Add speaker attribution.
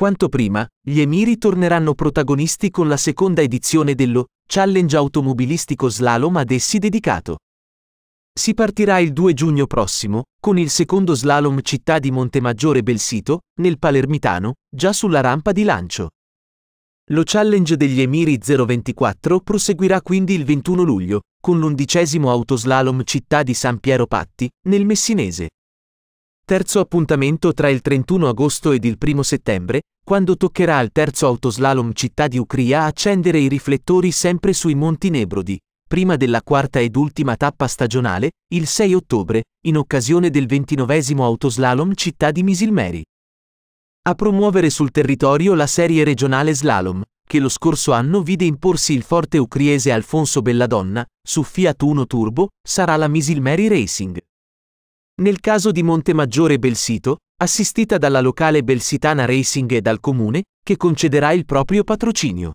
Speaker 1: quanto prima, gli Emiri torneranno protagonisti con la seconda edizione dello Challenge automobilistico slalom ad essi dedicato. Si partirà il 2 giugno prossimo, con il secondo slalom città di Montemaggiore Belsito, nel Palermitano, già sulla rampa di lancio. Lo challenge degli Emiri 024 proseguirà quindi il 21 luglio, con l'undicesimo autoslalom città di San Piero Patti, nel Messinese. Terzo appuntamento tra il 31 agosto ed il 1 settembre, quando toccherà al terzo autoslalom città di Ucria accendere i riflettori sempre sui Monti Nebrodi, prima della quarta ed ultima tappa stagionale, il 6 ottobre, in occasione del 29 autoslalom città di Misilmeri. A promuovere sul territorio la serie regionale slalom, che lo scorso anno vide imporsi il forte ucriese Alfonso Belladonna, su Fiat 1 Turbo, sarà la Misilmeri Racing nel caso di Montemaggiore Belsito, assistita dalla locale Belsitana Racing e dal comune, che concederà il proprio patrocinio.